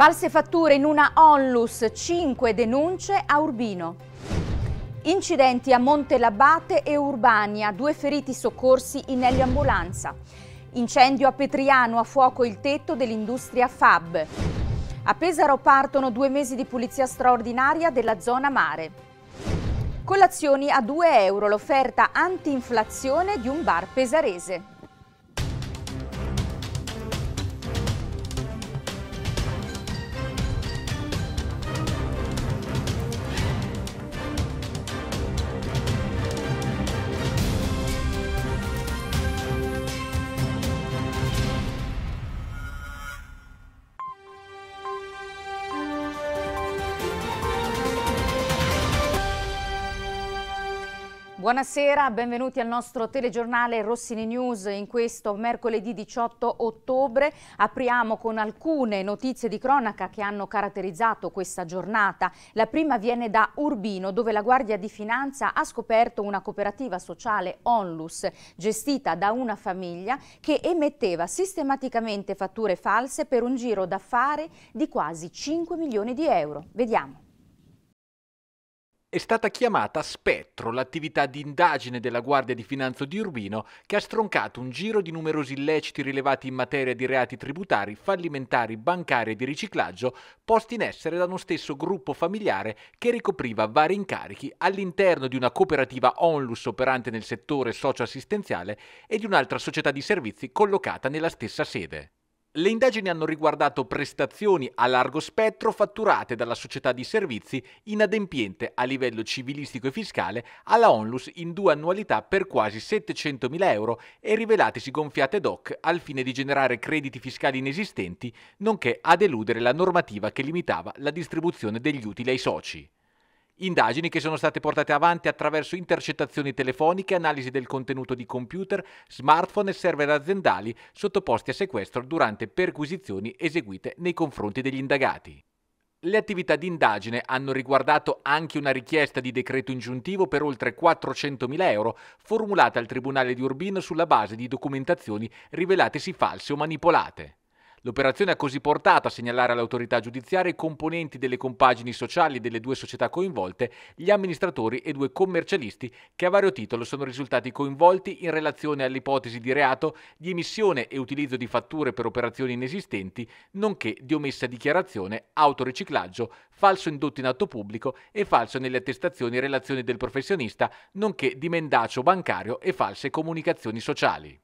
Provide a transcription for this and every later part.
False fatture in una onlus, 5 denunce a Urbino. Incidenti a Montelabate e Urbania, due feriti soccorsi in eliambulanza. Incendio a Petriano, a fuoco il tetto dell'industria Fab. A Pesaro partono due mesi di pulizia straordinaria della zona mare. Colazioni a 2 euro, l'offerta antinflazione di un bar pesarese. Buonasera, benvenuti al nostro telegiornale Rossini News in questo mercoledì 18 ottobre. Apriamo con alcune notizie di cronaca che hanno caratterizzato questa giornata. La prima viene da Urbino, dove la Guardia di Finanza ha scoperto una cooperativa sociale Onlus, gestita da una famiglia che emetteva sistematicamente fatture false per un giro d'affari di quasi 5 milioni di euro. Vediamo. È stata chiamata spettro l'attività di indagine della Guardia di Finanza di Urbino che ha stroncato un giro di numerosi illeciti rilevati in materia di reati tributari, fallimentari, bancari e di riciclaggio posti in essere da uno stesso gruppo familiare che ricopriva vari incarichi all'interno di una cooperativa onlus operante nel settore socioassistenziale e di un'altra società di servizi collocata nella stessa sede. Le indagini hanno riguardato prestazioni a largo spettro fatturate dalla società di servizi inadempiente a livello civilistico e fiscale alla Onlus in due annualità per quasi 700.000 euro e rivelatesi gonfiate ad hoc al fine di generare crediti fiscali inesistenti, nonché ad eludere la normativa che limitava la distribuzione degli utili ai soci. Indagini che sono state portate avanti attraverso intercettazioni telefoniche, analisi del contenuto di computer, smartphone e server aziendali sottoposti a sequestro durante perquisizioni eseguite nei confronti degli indagati. Le attività di indagine hanno riguardato anche una richiesta di decreto ingiuntivo per oltre 400.000 euro formulata al Tribunale di Urbino sulla base di documentazioni rivelatesi false o manipolate. L'operazione ha così portato a segnalare all'autorità giudiziaria i componenti delle compagini sociali delle due società coinvolte, gli amministratori e due commercialisti che a vario titolo sono risultati coinvolti in relazione all'ipotesi di reato di emissione e utilizzo di fatture per operazioni inesistenti, nonché di omessa dichiarazione, autoriciclaggio, falso indotto in atto pubblico e falso nelle attestazioni e relazioni del professionista, nonché di mendacio bancario e false comunicazioni sociali.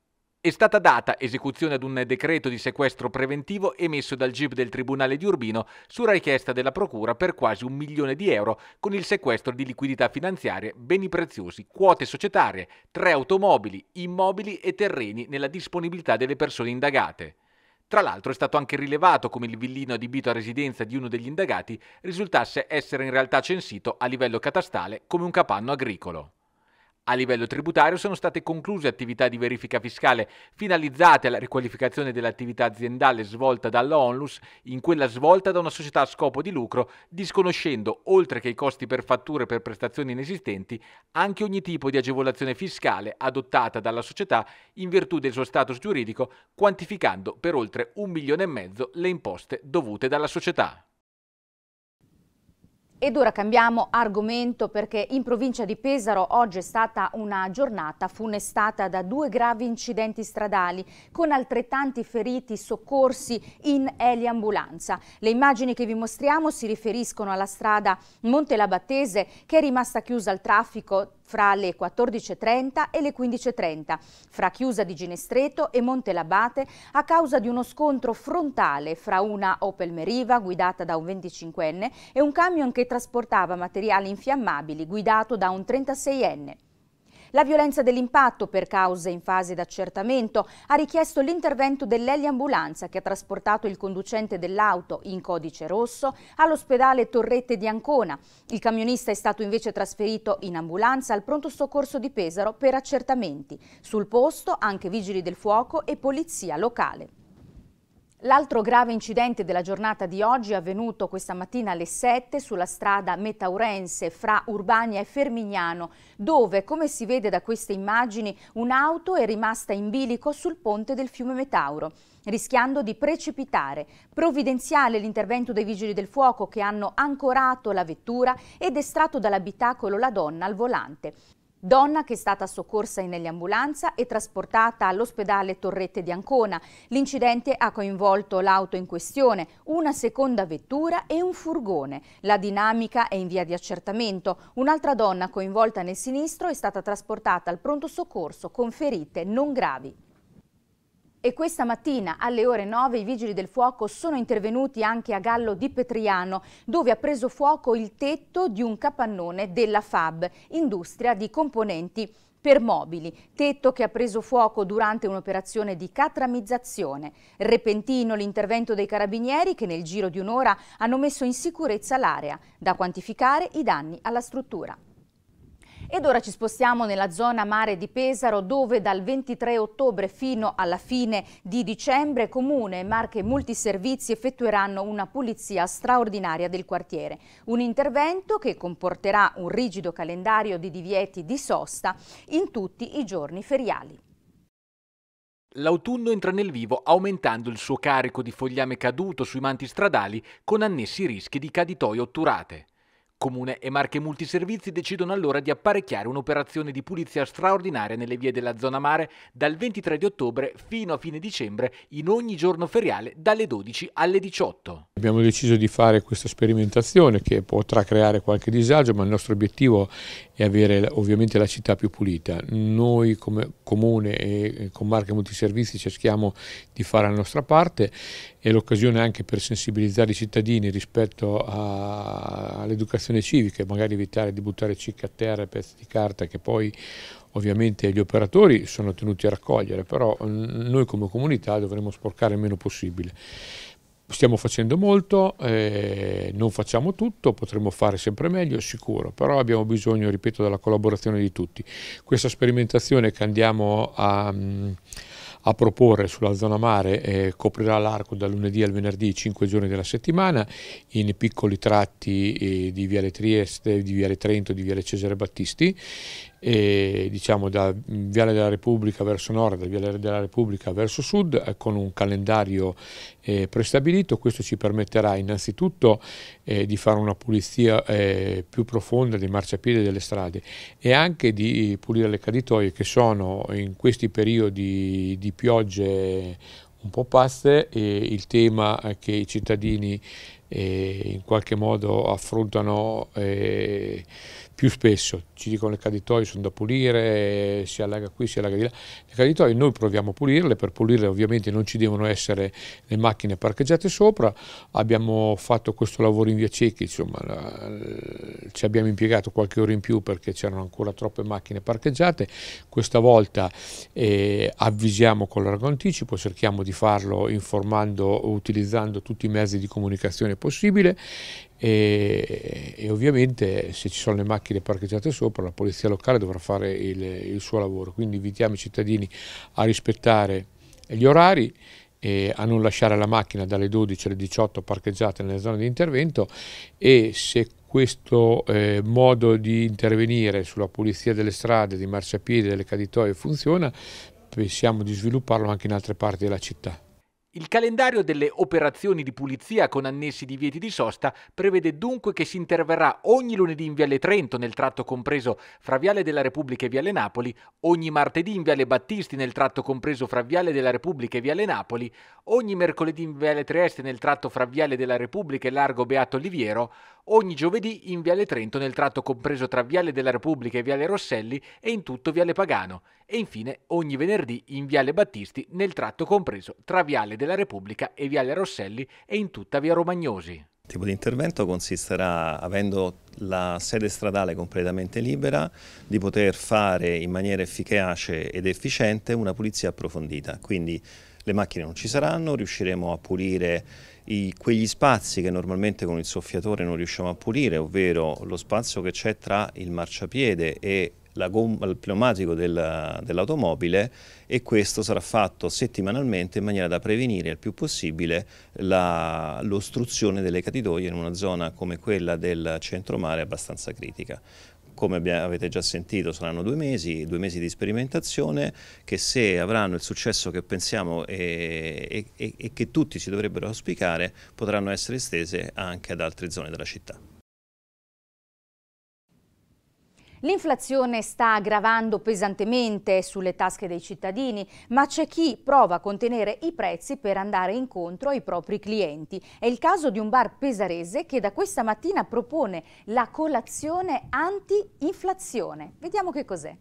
È stata data esecuzione ad un decreto di sequestro preventivo emesso dal GIP del Tribunale di Urbino su richiesta della Procura per quasi un milione di euro con il sequestro di liquidità finanziarie, beni preziosi, quote societarie, tre automobili, immobili e terreni nella disponibilità delle persone indagate. Tra l'altro è stato anche rilevato come il villino adibito a residenza di uno degli indagati risultasse essere in realtà censito a livello catastale come un capanno agricolo. A livello tributario sono state concluse attività di verifica fiscale finalizzate alla riqualificazione dell'attività aziendale svolta dalla Onlus in quella svolta da una società a scopo di lucro, disconoscendo, oltre che i costi per fatture per prestazioni inesistenti, anche ogni tipo di agevolazione fiscale adottata dalla società in virtù del suo status giuridico, quantificando per oltre un milione e mezzo le imposte dovute dalla società. Ed ora cambiamo argomento perché in provincia di Pesaro oggi è stata una giornata funestata da due gravi incidenti stradali con altrettanti feriti soccorsi in eliambulanza. Le immagini che vi mostriamo si riferiscono alla strada Monte Labattese che è rimasta chiusa al traffico fra le 14.30 e le 15.30, fra Chiusa di Ginestreto e Montelabate a causa di uno scontro frontale fra una Opel Meriva guidata da un 25enne e un camion che trasportava materiali infiammabili guidato da un 36enne. La violenza dell'impatto per cause in fase d'accertamento ha richiesto l'intervento dell'eliambulanza che ha trasportato il conducente dell'auto in codice rosso all'ospedale Torrette di Ancona. Il camionista è stato invece trasferito in ambulanza al pronto soccorso di Pesaro per accertamenti. Sul posto anche vigili del fuoco e polizia locale. L'altro grave incidente della giornata di oggi è avvenuto questa mattina alle 7 sulla strada Metaurense fra Urbania e Fermignano, dove, come si vede da queste immagini, un'auto è rimasta in bilico sul ponte del fiume Metauro, rischiando di precipitare. Provvidenziale l'intervento dei vigili del fuoco che hanno ancorato la vettura ed estratto dall'abitacolo la donna al volante. Donna che è stata soccorsa in eliambulanza e trasportata all'ospedale Torrette di Ancona. L'incidente ha coinvolto l'auto in questione, una seconda vettura e un furgone. La dinamica è in via di accertamento. Un'altra donna coinvolta nel sinistro è stata trasportata al pronto soccorso con ferite non gravi. E questa mattina alle ore 9 i vigili del fuoco sono intervenuti anche a Gallo di Petriano, dove ha preso fuoco il tetto di un capannone della FAB, industria di componenti per mobili, tetto che ha preso fuoco durante un'operazione di catramizzazione. Repentino l'intervento dei carabinieri che nel giro di un'ora hanno messo in sicurezza l'area, da quantificare i danni alla struttura. Ed ora ci spostiamo nella zona mare di Pesaro dove dal 23 ottobre fino alla fine di dicembre Comune, e Marche Multiservizi effettueranno una pulizia straordinaria del quartiere. Un intervento che comporterà un rigido calendario di divieti di sosta in tutti i giorni feriali. L'autunno entra nel vivo aumentando il suo carico di fogliame caduto sui manti stradali con annessi rischi di caditoie otturate. Comune e Marche Multiservizi decidono allora di apparecchiare un'operazione di pulizia straordinaria nelle vie della zona mare dal 23 di ottobre fino a fine dicembre in ogni giorno feriale dalle 12 alle 18. Abbiamo deciso di fare questa sperimentazione che potrà creare qualche disagio ma il nostro obiettivo e avere ovviamente la città più pulita. Noi come comune e con Marche Multiservizi cerchiamo di fare la nostra parte è l'occasione anche per sensibilizzare i cittadini rispetto all'educazione civica e magari evitare di buttare cicche a terra e pezzi di carta che poi ovviamente gli operatori sono tenuti a raccogliere, però mm, noi come comunità dovremmo sporcare il meno possibile stiamo facendo molto, eh, non facciamo tutto, potremmo fare sempre meglio, sicuro, però abbiamo bisogno, ripeto, della collaborazione di tutti. Questa sperimentazione che andiamo a, mm, a proporre sulla zona mare eh, coprirà l'arco dal lunedì al venerdì, 5 giorni della settimana, in piccoli tratti eh, di Viale Trieste, di Viale Trento, di Viale Cesare Battisti e, diciamo, da Viale della Repubblica verso nord, da Viale della Repubblica verso sud, eh, con un calendario eh, prestabilito. Questo ci permetterà innanzitutto eh, di fare una pulizia eh, più profonda dei marciapiedi e delle strade e anche di pulire le caditoie che sono in questi periodi di piogge un po' pazze e il tema che i cittadini eh, in qualche modo affrontano eh, più spesso ci dicono che le caditoie sono da pulire, si allaga qui, si allaga di là. Le caditoie noi proviamo a pulirle, per pulirle ovviamente non ci devono essere le macchine parcheggiate sopra, abbiamo fatto questo lavoro in via ciechi, insomma la, la, ci abbiamo impiegato qualche ora in più perché c'erano ancora troppe macchine parcheggiate, questa volta eh, avvisiamo con largo anticipo, cerchiamo di farlo informando, utilizzando tutti i mezzi di comunicazione possibile e, e, ovviamente se ci sono le macchine parcheggiate sopra la polizia locale dovrà fare il, il suo lavoro, quindi invitiamo i cittadini a rispettare gli orari a non lasciare la macchina dalle 12 alle 18 parcheggiate nelle zone di intervento e se questo eh, modo di intervenire sulla pulizia delle strade, dei marciapiedi, delle caditoie funziona, pensiamo di svilupparlo anche in altre parti della città. Il calendario delle operazioni di pulizia con annessi divieti di sosta prevede dunque che si interverrà ogni lunedì in Viale Trento nel tratto compreso fra Viale della Repubblica e Viale Napoli, ogni martedì in Viale Battisti nel tratto compreso fra Viale della Repubblica e Viale Napoli, ogni mercoledì in Viale Trieste nel tratto fra Viale della Repubblica e Largo Beato Oliviero, ogni giovedì in Viale Trento nel tratto compreso tra Viale della Repubblica e Viale Rosselli e in tutto Viale Pagano e infine ogni venerdì in Viale Battisti nel tratto compreso tra Viale della della Repubblica e Viale Rosselli e in tutta Via Romagnosi. Il tipo di intervento consisterà, avendo la sede stradale completamente libera, di poter fare in maniera efficace ed efficiente una pulizia approfondita. Quindi le macchine non ci saranno, riusciremo a pulire i, quegli spazi che normalmente con il soffiatore non riusciamo a pulire, ovvero lo spazio che c'è tra il marciapiede e gomma, il pneumatico dell'automobile e questo sarà fatto settimanalmente in maniera da prevenire il più possibile l'ostruzione delle catidoie in una zona come quella del centro mare abbastanza critica come avete già sentito saranno due mesi, due mesi di sperimentazione che se avranno il successo che pensiamo e, e, e che tutti si dovrebbero auspicare potranno essere estese anche ad altre zone della città. L'inflazione sta gravando pesantemente sulle tasche dei cittadini, ma c'è chi prova a contenere i prezzi per andare incontro ai propri clienti. È il caso di un bar pesarese che da questa mattina propone la colazione anti-inflazione. Vediamo che cos'è.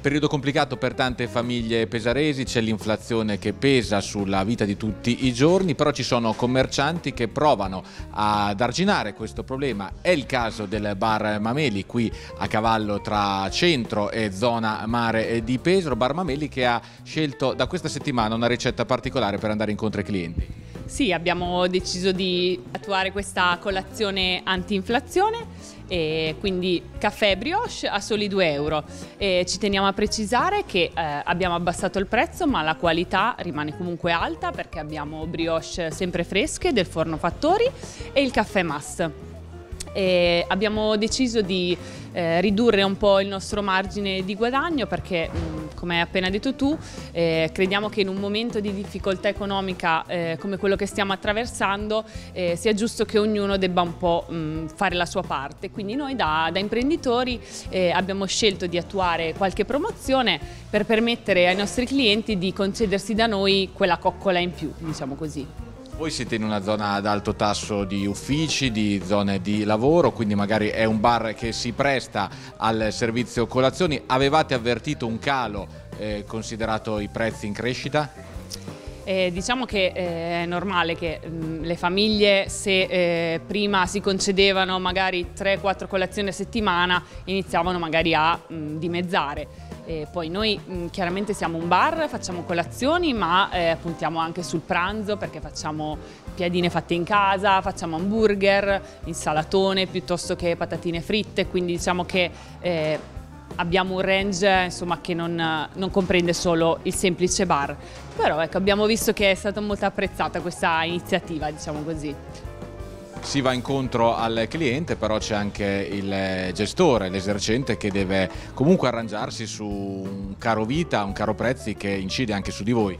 Periodo complicato per tante famiglie pesaresi, c'è l'inflazione che pesa sulla vita di tutti i giorni, però ci sono commercianti che provano ad arginare questo problema. È il caso del bar Mameli, qui a cavallo tra centro e zona mare di Pesaro, bar Mameli che ha scelto da questa settimana una ricetta particolare per andare incontro ai clienti. Sì, abbiamo deciso di attuare questa colazione anti-inflazione e quindi caffè brioche a soli 2 euro. E ci teniamo a precisare che eh, abbiamo abbassato il prezzo ma la qualità rimane comunque alta perché abbiamo brioche sempre fresche del forno Fattori e il caffè Mass e abbiamo deciso di eh, ridurre un po' il nostro margine di guadagno perché mm, come hai appena detto tu eh, crediamo che in un momento di difficoltà economica eh, come quello che stiamo attraversando eh, sia giusto che ognuno debba un po' mh, mm, fare la sua parte quindi noi da, da imprenditori eh, abbiamo scelto di attuare qualche promozione per permettere ai nostri clienti di concedersi da noi quella coccola in più diciamo così. Voi siete in una zona ad alto tasso di uffici, di zone di lavoro, quindi magari è un bar che si presta al servizio colazioni. Avevate avvertito un calo eh, considerato i prezzi in crescita? Eh, diciamo che eh, è normale che mh, mm, le famiglie se eh, prima si concedevano magari 3-4 colazioni a settimana iniziavano magari a mh, mm, dimezzare. E poi noi mh, mm, chiaramente siamo un bar, facciamo colazioni, ma eh, puntiamo anche sul pranzo perché facciamo piadine fatte in casa, facciamo hamburger, insalatone piuttosto che patatine fritte, quindi diciamo che eh, abbiamo un range insomma, che non, non, comprende solo il semplice bar. Però ecco, abbiamo visto che è stata molto apprezzata questa iniziativa, diciamo così si va incontro al cliente, però c'è anche il gestore, l'esercente che deve comunque arrangiarsi su un caro vita, un caro prezzi che incide anche su di voi.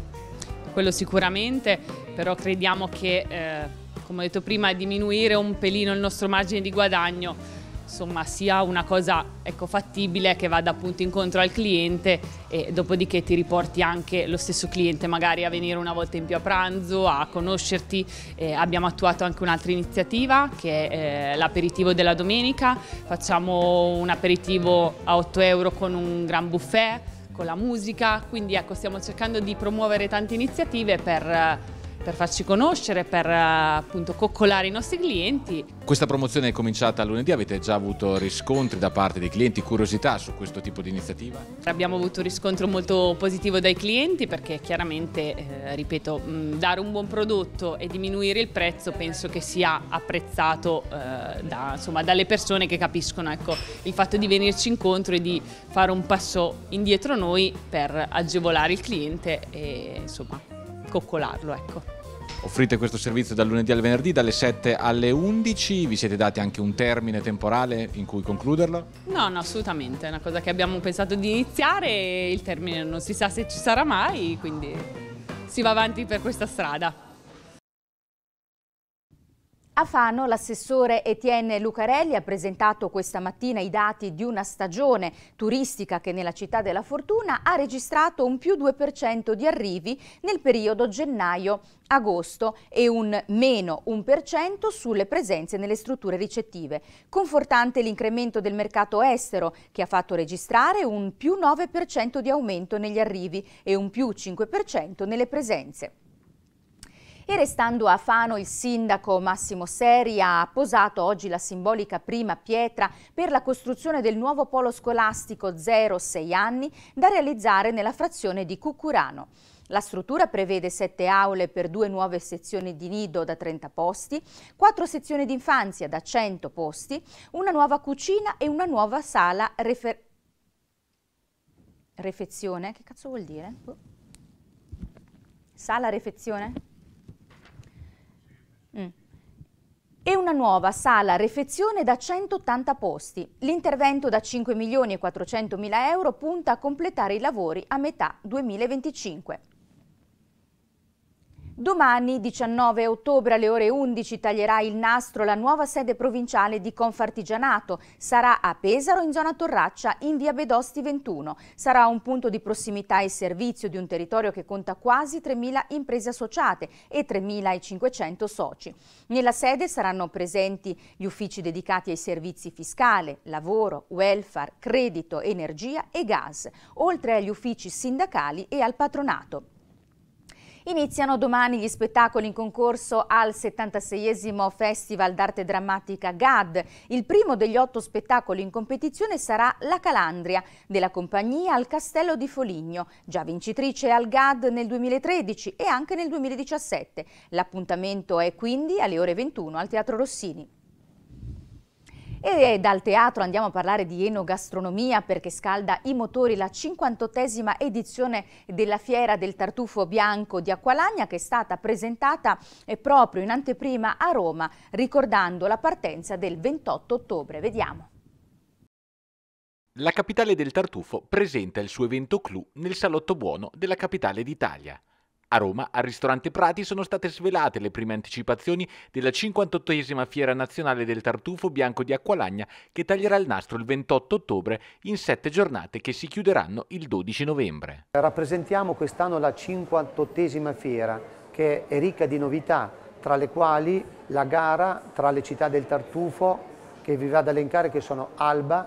Quello sicuramente, però crediamo che, eh, come ho detto prima, diminuire un pelino il nostro margine di guadagno insomma, sia una cosa ecco, fattibile che vada appunto incontro al cliente e dopodiché ti riporti anche lo stesso cliente magari a venire una volta in più a pranzo, a conoscerti. Eh, abbiamo attuato anche un'altra iniziativa che è eh, l'aperitivo della domenica, facciamo un aperitivo a 8 euro con un gran buffet, con la musica, quindi ecco, stiamo cercando di promuovere tante iniziative per eh, per farci conoscere, per eh, appunto coccolare i nostri clienti. Questa promozione è cominciata lunedì, avete già avuto riscontri da parte dei clienti, curiosità su questo tipo di iniziativa? Abbiamo avuto un riscontro molto positivo dai clienti perché chiaramente, eh, ripeto, mm, dare un buon prodotto e diminuire il prezzo penso che sia apprezzato eh, da, insomma, dalle persone che capiscono ecco, il fatto di venirci incontro e di fare un passo indietro noi per agevolare il cliente e insomma coccolarlo. Ecco. Offrite questo servizio dal lunedì al venerdì dalle 7 alle 11, vi siete dati anche un termine temporale in cui concluderlo? No, no, assolutamente, è una cosa che abbiamo pensato di iniziare e il termine non si sa se ci sarà mai, quindi si va avanti per questa strada. A Fano l'assessore Etienne Lucarelli ha presentato questa mattina i dati di una stagione turistica che nella città della Fortuna ha registrato un più 2% di arrivi nel periodo gennaio-agosto e un meno 1% sulle presenze nelle strutture ricettive. Confortante l'incremento del mercato estero che ha fatto registrare un più 9% di aumento negli arrivi e un più 5% nelle presenze. E restando a Fano, il sindaco Massimo Seri ha posato oggi la simbolica prima pietra per la costruzione del nuovo polo scolastico 0-6 anni da realizzare nella frazione di Cucurano. La struttura prevede sette aule per due nuove sezioni di nido da 30 posti, quattro sezioni di infanzia da 100 posti, una nuova cucina e una nuova sala refer... refezione. Che cazzo vuol dire? Sala refezione? E mm. una nuova sala refezione da 180 posti. L'intervento da 5 milioni e 400 mila euro punta a completare i lavori a metà 2025. Domani, 19 ottobre alle ore 11, taglierà il nastro la nuova sede provinciale di Confartigianato. Sarà a Pesaro, in zona Torraccia, in via Bedosti 21. Sarà un punto di prossimità e servizio di un territorio che conta quasi 3.000 imprese associate e 3.500 soci. Nella sede saranno presenti gli uffici dedicati ai servizi fiscale, lavoro, welfare, credito, energia e gas, oltre agli uffici sindacali e al patronato. Iniziano domani gli spettacoli in concorso al 76esimo Festival d'Arte Drammatica GAD. Il primo degli otto spettacoli in competizione sarà La Calandria, della compagnia al Castello di Foligno, già vincitrice al GAD nel 2013 e anche nel 2017. L'appuntamento è quindi alle ore 21 al Teatro Rossini. E dal teatro andiamo a parlare di enogastronomia perché scalda i motori la 58esima edizione della Fiera del Tartufo Bianco di Acqualagna che è stata presentata eh, proprio in anteprima a Roma ricordando la partenza del 28 ottobre. Vediamo. La capitale del Tartufo presenta il suo evento clou nel Salotto Buono della capitale d'Italia. A Roma, al ristorante Prati, sono state svelate le prime anticipazioni della 58esima Fiera Nazionale del Tartufo Bianco di Acqualagna che taglierà il nastro il 28 ottobre in sette giornate che si chiuderanno il 12 novembre. Rappresentiamo quest'anno la 58esima fiera che è ricca di novità, tra le quali la gara tra le città del Tartufo che vi vado ad elencare che sono Alba,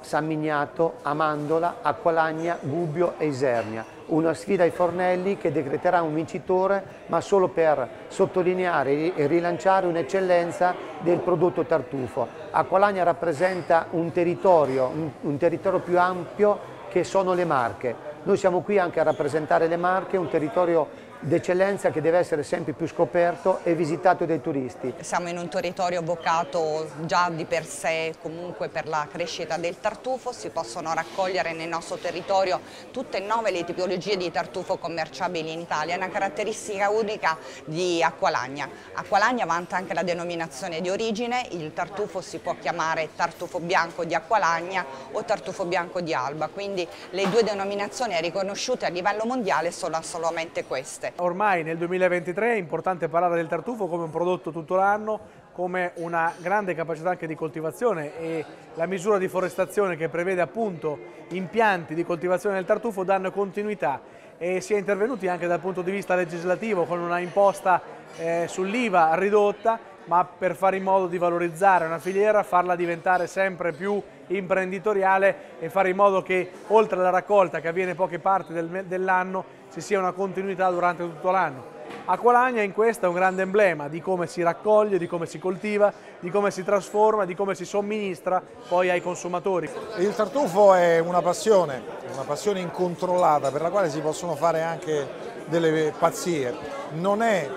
San Mignato, Amandola, Acqualagna, Gubbio e Isernia una sfida ai fornelli che decreterà un vincitore ma solo per sottolineare e rilanciare un'eccellenza del prodotto tartufo. Acqualagna rappresenta un territorio, un, un territorio più ampio che sono le Marche. Noi siamo qui anche a rappresentare le Marche, un territorio d'eccellenza che deve essere sempre più scoperto e visitato dai turisti. Siamo in un territorio vocato già di per sé comunque per la crescita del tartufo, si possono raccogliere nel nostro territorio tutte e nove le tipologie di tartufo commerciabili in Italia, è una caratteristica unica di Acqualagna. Acqualagna vanta anche la denominazione di origine, il tartufo si può chiamare tartufo bianco di Acqualagna o tartufo bianco di Alba, quindi le due denominazioni riconosciute a livello mondiale sono solamente queste diverse. Ormai nel 2023 è importante parlare del tartufo come un prodotto tutto l'anno, come una grande capacità anche di coltivazione e la misura di forestazione che prevede appunto impianti di coltivazione del tartufo danno continuità e si è intervenuti anche dal punto di vista legislativo con una imposta eh, sull'IVA ridotta ma per fare in modo di valorizzare una filiera, farla diventare sempre più imprenditoriale e fare in modo che oltre alla raccolta che avviene poche parti del, dell'anno ci sia una continuità durante tutto l'anno. Acqualagna in questo è un grande emblema di come si raccoglie, di come si coltiva, di come si trasforma, di come si somministra poi ai consumatori. Il tartufo è una passione, una passione incontrollata per la quale si possono fare anche delle pazzie. Non è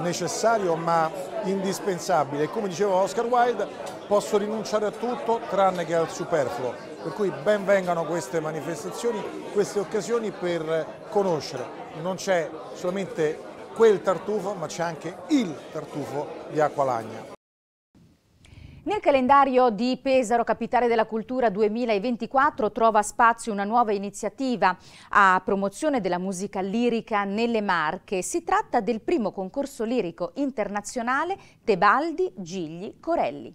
necessario ma indispensabile come diceva Oscar Wilde posso rinunciare a tutto tranne che al superfluo, per cui ben vengano queste manifestazioni, queste occasioni per conoscere, non c'è solamente quel tartufo ma c'è anche il tartufo di Acqualagna. Nel calendario di Pesaro, capitale della cultura 2024, trova spazio una nuova iniziativa a promozione della musica lirica nelle Marche. Si tratta del primo concorso lirico internazionale Tebaldi Gigli Corelli.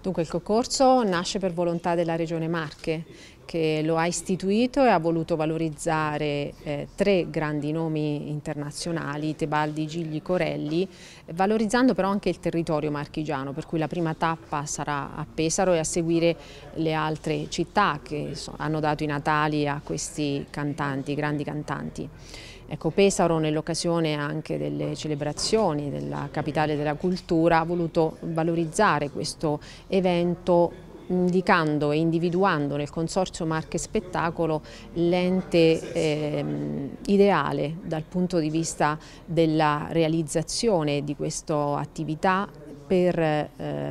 Dunque il concorso nasce per volontà della Regione Marche che lo ha istituito e ha voluto valorizzare eh, tre grandi nomi internazionali, Tebaldi, Gigli, Corelli, valorizzando però anche il territorio marchigiano, per cui la prima tappa sarà a Pesaro e a seguire le altre città che hanno dato i natali a questi cantanti, grandi cantanti. Ecco, Pesaro nell'occasione anche delle celebrazioni della capitale della cultura ha voluto valorizzare questo evento indicando e individuando nel Consorzio Marche Spettacolo l'ente eh, ideale dal punto di vista della realizzazione di questa attività per eh,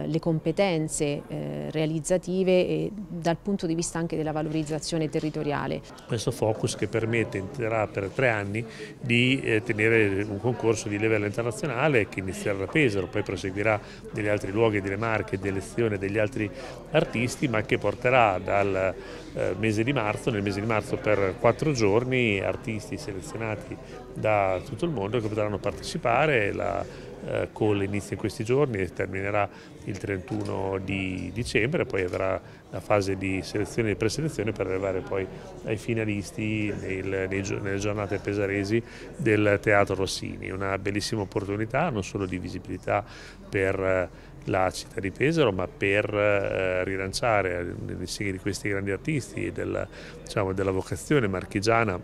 le competenze eh, realizzative e dal punto di vista anche della valorizzazione territoriale. Questo focus che permette entrerà per tre anni di eh, tenere un concorso di livello internazionale che inizierà da Pesaro, poi proseguirà negli altri luoghi delle Marche, dell'elezione degli altri artisti, ma che porterà dal eh, mese di marzo, nel mese di marzo per quattro giorni, artisti selezionati da tutto il mondo che potranno partecipare. La, eh, call in questi giorni e terminerà il 31 di dicembre, poi avrà la fase di selezione e preselezione per arrivare poi ai finalisti nel, nei, nelle giornate pesaresi del Teatro Rossini. Una bellissima opportunità non solo di visibilità per eh, la città di Pesaro, ma per eh, rilanciare eh, segni di questi grandi artisti e del, diciamo, della vocazione marchigiana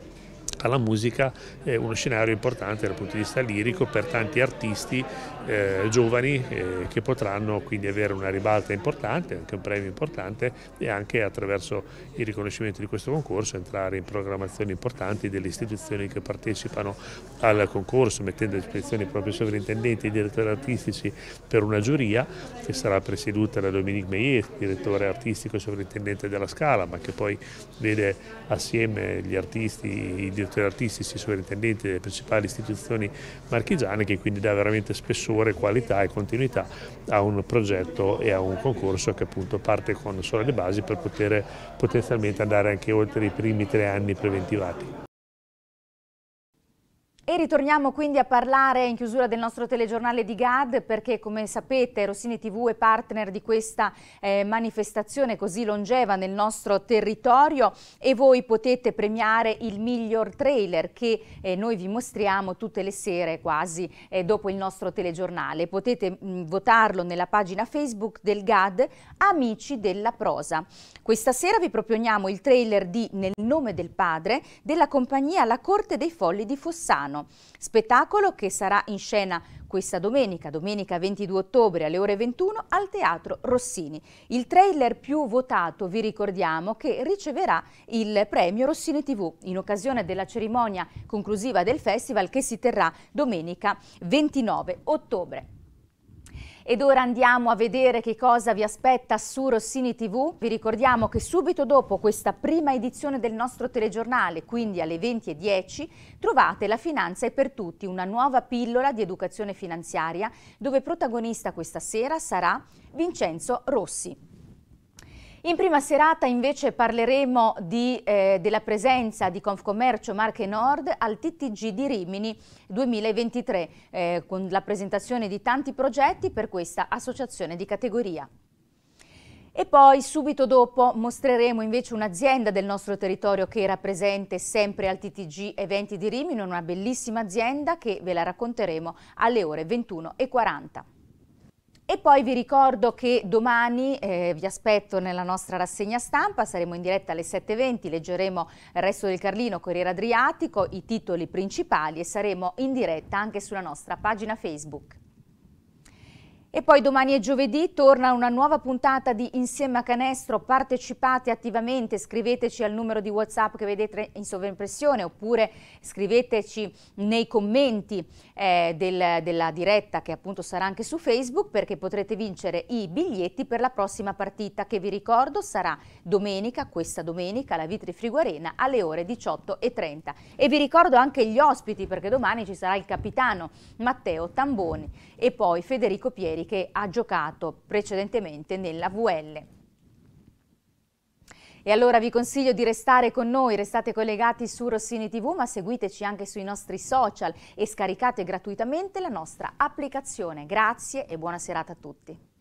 alla musica eh, uno scenario importante dal punto di vista lirico per tanti artisti eh, giovani eh, che potranno quindi avere una ribalta importante, anche un premio importante e anche attraverso il riconoscimento di questo concorso entrare in programmazioni importanti delle istituzioni che partecipano al concorso mettendo a disposizione i propri sovrintendenti e direttori artistici per una giuria che sarà presieduta da Dominique Meyer, direttore artistico e sovrintendente della Scala ma che poi vede assieme gli artisti, i direttori direttore artistici, sovrintendenti delle principali istituzioni marchigiane che quindi dà veramente spessore, qualità e continuità a un progetto e a un concorso che appunto parte con solo le basi per poter potenzialmente andare anche oltre i primi tre anni preventivati. E ritorniamo quindi a parlare in chiusura del nostro telegiornale di GAD perché come sapete Rossini TV è partner di questa eh, manifestazione così longeva nel nostro territorio e voi potete premiare il miglior trailer che eh, noi vi mostriamo tutte le sere quasi eh, dopo il nostro telegiornale. Potete mh, mm, votarlo nella pagina Facebook del GAD Amici della Prosa. Questa sera vi proponiamo il trailer di Nel nome del padre della compagnia La Corte dei Folli di Fossano anno. Spettacolo che sarà in scena questa domenica, domenica 22 ottobre alle ore 21 al Teatro Rossini. Il trailer più votato, vi ricordiamo, che riceverà il premio Rossini TV in occasione della cerimonia conclusiva del festival che si terrà domenica 29 ottobre. Ed ora andiamo a vedere che cosa vi aspetta su Rossini TV. Vi ricordiamo che subito dopo questa prima edizione del nostro telegiornale, quindi alle 20.10, trovate La Finanza è per tutti, una nuova pillola di educazione finanziaria, dove protagonista questa sera sarà Vincenzo Rossi. In prima serata invece parleremo di, eh, della presenza di Confcommercio Marche Nord al TTG di Rimini 2023 eh, con la presentazione di tanti progetti per questa associazione di categoria. E poi subito dopo mostreremo invece un'azienda del nostro territorio che era presente sempre al TTG Eventi di Rimini, una bellissima azienda che ve la racconteremo alle ore 21.40. E poi vi ricordo che domani eh, vi aspetto nella nostra rassegna stampa, saremo in diretta alle 7.20, leggeremo il resto del Carlino, Corriere Adriatico, i titoli principali e saremo in diretta anche sulla nostra pagina Facebook. E poi domani e giovedì torna una nuova puntata di Insieme a Canestro. Partecipate attivamente, scriveteci al numero di WhatsApp che vedete in sovraimpressione oppure scriveteci nei commenti eh, del, della diretta che appunto sarà anche su Facebook perché potrete vincere i biglietti per la prossima partita che vi ricordo sarà domenica, questa domenica, alla Vitri Friguarena alle ore 18.30. E vi ricordo anche gli ospiti perché domani ci sarà il capitano Matteo Tamboni e poi Federico Pieri che ha giocato precedentemente nella VL. E allora vi consiglio di restare con noi, restate collegati su Rossini TV, ma seguiteci anche sui nostri social e scaricate gratuitamente la nostra applicazione. Grazie e buona serata a tutti.